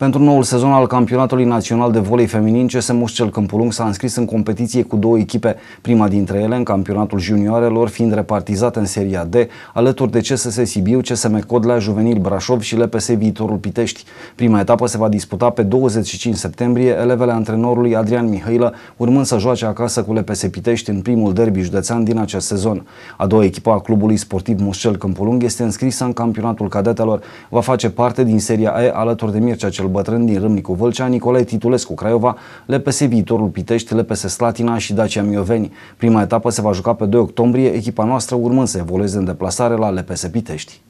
Pentru noul sezon al campionatului național de volei feminin, CSM Mușcel Câmpulung s-a înscris în competiție cu două echipe, prima dintre ele în campionatul juniorelor, fiind repartizată în Seria D, alături de CSS Sibiu, CSM Codlea, Juvenil Brașov și LPS Viitorul Pitești. Prima etapă se va disputa pe 25 septembrie, elevele antrenorului Adrian Mihailă urmând să joace acasă cu LPS Pitești în primul derby județean din acest sezon. A doua echipă a clubului sportiv Mușcel Câmpulung este înscrisă în campionatul cadetelor, va face parte din Seria E alături de Mircea cel Bătrân din Râmnicu Vâlcea, Nicolae Titulescu Craiova, LPS Viitorul Pitești, LPS Slatina și Dacia Mioveni. Prima etapă se va juca pe 2 octombrie, echipa noastră urmând să evolueze în deplasare la LPS Pitești.